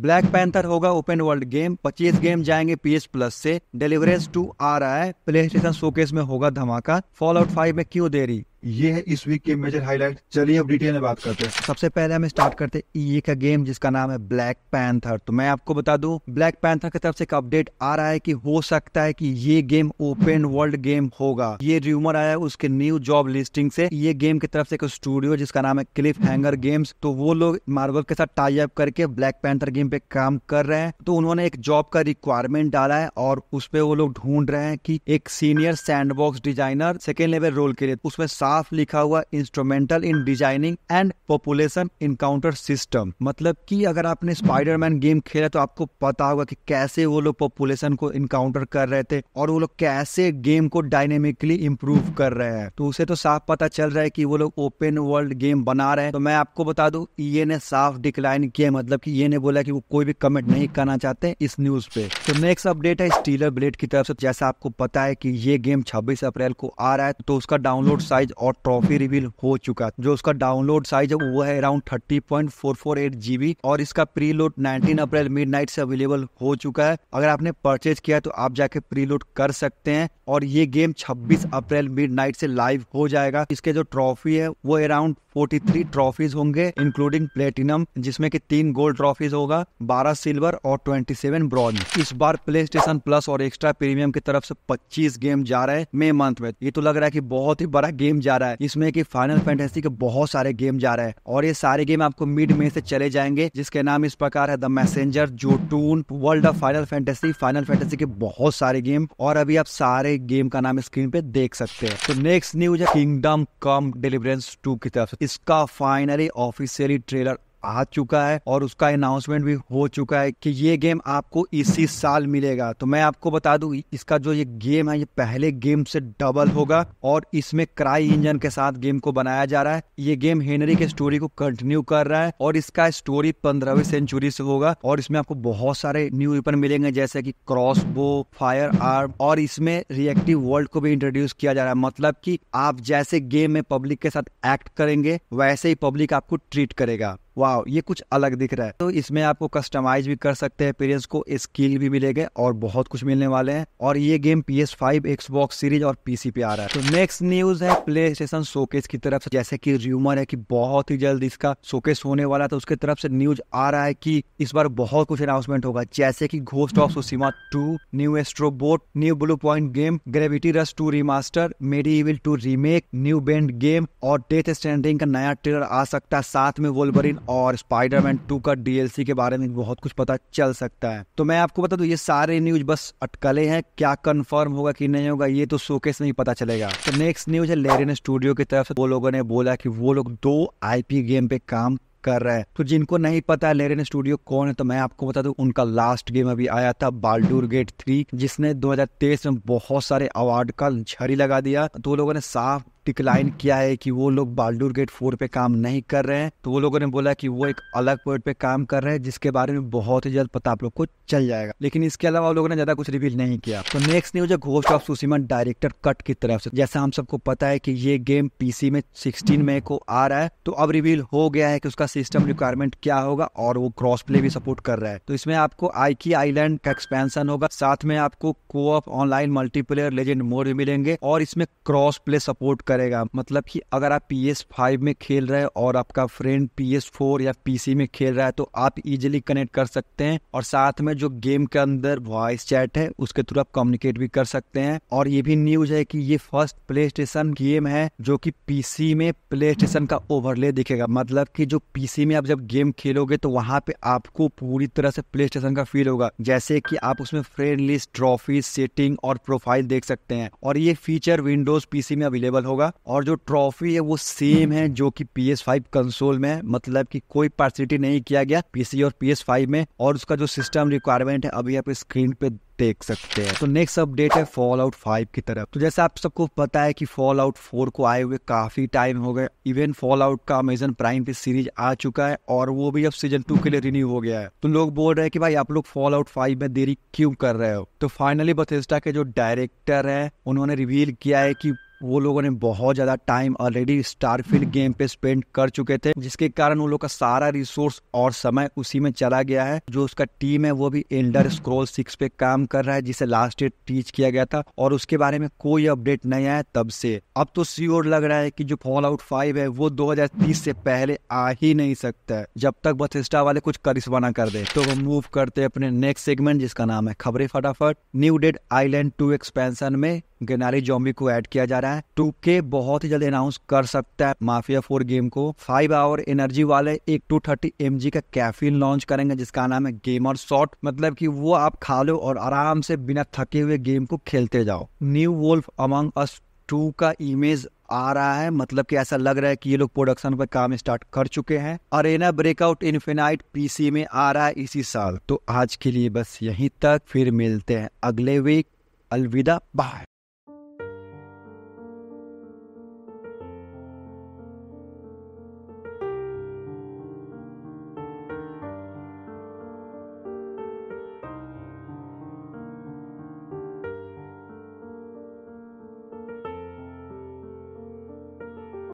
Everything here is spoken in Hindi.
ब्लैक पैंथर होगा ओपन वर्ल्ड गेम 25 गेम जाएंगे पी प्लस से डिलीवरेज टू आ रहा है प्ले स्टेशन शोकेस में होगा धमाका फॉल आउट फाइव में क्यों देरी ये है इस वीक के मेजर हाईलाइट चलिए अब डिटेल में बात करते हैं सबसे पहले हम स्टार्ट करते हैं ये e का गेम जिसका नाम है ब्लैक पैंथर तो मैं आपको बता दूं ब्लैक पैंथर की तरफ से एक अपडेट आ रहा है कि हो सकता है कि ये गेम ओपन वर्ल्ड गेम होगा ये र्यूमर आया है उसके न्यू जॉब लिस्टिंग से ये गेम की तरफ से एक स्टूडियो जिसका नाम है क्लिफ हैंगर गेम्स तो वो लोग मार्बल के साथ टाई अप करके ब्लैक पैंथर गेम पे काम कर रहे हैं तो उन्होंने एक जॉब का रिक्वायरमेंट डाला है और उसपे वो लोग ढूंढ रहे हैं की एक senior sandbox designer second level role के लिए उसमें सात साफ लिखा हुआ instrumental in designing and population encounter system मतलब कि अगर आपने स्पाइडरमैन गेम खेला तो आपको पता होगा कि कैसे वो लोग पॉपुलेशन को इनकाउंटर कर रहे थे और वो लोग कैसे गेम को डायनेमिकली इम्प्रूव कर रहे हैं तो उसे तो साफ पता चल रहा है कि वो लोग ओपन वर्ल्ड गेम बना रहे हैं तो मैं आपको बता दू ये ने साफ डिक्लाइन किया मतलब की ये ने बोला की वो कोई भी कमेंट नहीं करना चाहते इस न्यूज पे तो नेक्स्ट अपडेट है स्टीलर ब्लेड की तरफ से तो जैसा आपको पता है की ये गेम छब्बीस अप्रैल को आ रहा है तो उसका डाउनलोड साइज और ट्रॉफी रिवील हो चुका जो उसका डाउनलोड साइज है वो है around thirty point four four eight GB और इसका preload nineteen April midnight से अवेलेबल हो चुका है अगर आपने परचेज किया तो आप जाके प्री लोड कर सकते हैं और ये गेम छब्बीस अप्रैल मिड नाइट से लाइव हो जाएगा इसके जो ट्रॉफी है वो अराउंड फोर्टी थ्री ट्रॉफीज होंगे इंक्लूडिंग प्लेटिनम जिसमें कि तीन गोल्ड ट्रॉफीज होगा बारह सिल्वर और ट्वेंटी सेवन ब्रॉन्ज इस बार प्ले स्टेशन प्लस और एक्स्ट्रा प्रीमियम की तरफ से पच्चीस गेम जा रहे हैं मई मंथ में ये तो लग रहा है की बहुत ही बड़ा गेम जा रहा है इसमें की फाइनल फैंटेसी के बहुत सारे गेम जा रहे हैं और ये सारे गेम आपको मिड में से चले जाएंगे जिसके नाम इस प्रकार है the messenger Jotun world of final fantasy final fantasy के बहुत सारे गेम और अभी आप सारे गेम का नाम स्क्रीन पे देख सकते हैं तो नेक्स्ट न्यूज है किंगडम कम डिलीवरेंस टू की तरफ इसका फाइनली ऑफिशियली ट्रेलर आ चुका है और उसका अनाउंसमेंट भी हो चुका है कि ये गेम आपको इसी साल मिलेगा तो मैं आपको बता दू इसका जो ये गेम है ये पहले गेम से डबल होगा और इसमें क्राई इंजन के साथ गेम को बनाया जा रहा है ये गेम हेनरी के स्टोरी को कंटिन्यू कर रहा है और इसका स्टोरी पंद्रहवीं सेंचुरी से होगा और इसमें आपको बहुत सारे न्यू वेपन मिलेंगे जैसे की क्रॉस बो फायर आर्म और इसमें रिएक्टिव वर्ल्ड को भी इंट्रोड्यूस किया जा रहा है मतलब की आप जैसे गेम में पब्लिक के साथ एक्ट करेंगे वैसे ही पब्लिक आपको ट्रीट करेगा वाह ये कुछ अलग दिख रहा है तो इसमें आपको कस्टमाइज भी कर सकते हैं पेरेंट्स को स्किल भी मिलेगा और बहुत कुछ मिलने वाले हैं और ये game P S five X box series और पीसी पे आ रहा है तो नेक्स्ट न्यूज है प्ले स्टेशन शोकेस की तरफ से जैसे कि र्यूमर है कि बहुत ही जल्द इसका शोकेस होने वाला तो उसके तरफ से न्यूज आ रहा है कि इस बार बहुत कुछ अनाउंसमेंट होगा जैसे कि Ghost of Tsushima two new Astro Bot new Bluepoint game Gravity Rush two remaster MediEvil two remake new Bend game और डेथ स्टैंडिंग का नया ट्रेलर आ सकता है साथ में वोलबरिन और स्पाइडरमैन टू का डीएलसी के बारे में बहुत कुछ पता चल सकता है तो मैं आपको बता दू ये सारे न्यूज बस अटकले हैं क्या कंफर्म होगा कि नहीं होगा ये तो शोकेस में ही पता चलेगा तो नेक्स्ट न्यूज है लेरिन स्टूडियो की तरफ से वो लोगों ने बोला कि वो लोग दो आईपी गेम पे काम कर रहे हैं तो जिनको नहीं पता है लेरिन स्टूडियो कौन है तो मैं आपको बता दूं उनका लास्ट गेम अभी आया था बाल्डूर गेट थ्री जिसने 2023 में बहुत सारे अवार्ड का झरी लगा दिया तो लोगों ने साफ डिक्लाइन किया है कि वो लोग बाल्डूर गेट फोर पे काम नहीं कर रहे हैं तो वो लोगों ने बोला कि वो एक अलग पॉइंट पे काम कर रहे हैं जिसके बारे में बहुत ही जल्द पता आप लोग को चल जाएगा लेकिन इसके अलावा लोगों ने ज्यादा कुछ रिवील नहीं किया तो नेक्स्ट न्यूज है Ghost of Tsushima director cut की तरफ से जैसा हम सबको पता है कि ये गेम पीसी में सिक्सटीन मई को आ रहा है तो अब रिवील हो गया है कि उसका सिस्टम रिक्वायरमेंट क्या होगा और वो क्रॉस प्ले भी सपोर्ट कर रहा है तो इसमें आपको आईकी आईलैंड का एक्सपेंशन होगा साथ में आपको को ऑनलाइन मल्टीप्लेयर लेजेंड मोड भी मिलेंगे और इसमें क्रॉस प्ले सपोर्ट कर करेगा मतलब कि अगर आप पी एस फाइव में खेल रहे हैं और आपका फ्रेंड पी एस फोर या पी सी में खेल रहा है तो आप इजिली कनेक्ट कर सकते हैं और साथ में जो गेम के अंदर वॉइस चैट है उसके थ्रू आप कम्युनिकेट भी कर सकते हैं और ये भी न्यूज है कि ये फर्स्ट प्ले स्टेशन गेम है जो कि पीसी में प्ले स्टेशन का ओवरले दिखेगा मतलब कि जो पीसी में आप जब गेम खेलोगे तो वहाँ पे आपको पूरी तरह से प्ले स्टेशन का फील होगा जैसे कि आप उसमें फ्रेंड लिस्ट ट्रॉफी सेटिंग और प्रोफाइल देख सकते हैं और ये फीचर विंडोज पीसी में अवेलेबल होगा होगा और जो ट्रॉफी है वो सेम है जो कि पी एस फाइव कंसोल में मतलब कि कोई पार्सिटी नहीं किया गया पीसी और पी एस फाइव में और उसका जो सिस्टम रिक्वायरमेंट है अभी आप स्क्रीन पे देख सकते हैं तो नेक्स्ट अपडेट है फॉल आउट फाइव की तरफ तो जैसे आप सबको पता है कि फॉल आउट फोर को आए हुए काफी टाइम हो गए इवन फॉल आउट का अमेजन प्राइम पे सीरीज आ चुका है और वो भी अब सीजन टू के लिए रिन्यू हो गया है तो लोग बोल रहे हैं कि भाई आप लोग फॉल आउट फाइव में देरी क्यों कर रहे हो तो फाइनली बथेस्टा के जो डायरेक्टर है उन्होंने रिवील किया है की कि वो लोगों ने बहुत ज़्यादा टाइम ऑलरेडी स्टारफील्ड गेम पे स्पेंड कर चुके थे जिसके कारण वो लोग का सारा रिसोर्स और समय उसी में चला गया है जो उसका टीम है वो भी एल्डर स्क्रोल सिक्स पे काम कर रहा है जिसे लास्ट ईयर टीच किया गया था और उसके बारे में कोई अपडेट नहीं आया तब से अब तो सियोर लग रहा है की जो फॉल आउट फाइव है वो दो से पहले आ ही नहीं सकता है जब तक बथिस्टा वाले कुछ करिश्मा ना कर दे तो वो मूव करते अपने नेक्स्ट सेगमेंट जिसका नाम है खबरें फटाफट new Dead Island two expansion में गनारी जॉम्बी को एड किया जा रहा है रहा है टू के बहुत ही जल्दी अनाउंस कर सकता है माफिया फोर गेम को फाइव आवर एनर्जी वाले एक टू थर्टी एम का कैफिन लॉन्च करेंगे जिसका नाम है गेमर शॉट मतलब की वो आप खा लो और आराम से बिना थके हुए गेम को खेलते जाओ new Wolf Among Us two का इमेज आ रहा है मतलब कि ऐसा लग रहा है कि ये लोग प्रोडक्शन पर काम स्टार्ट कर चुके हैं अरेना ब्रेकआउट इन्फिनाइट पीसी में आ रहा है इसी साल तो आज के लिए बस यहीं तक फिर मिलते हैं अगले वीक अलविदा बाय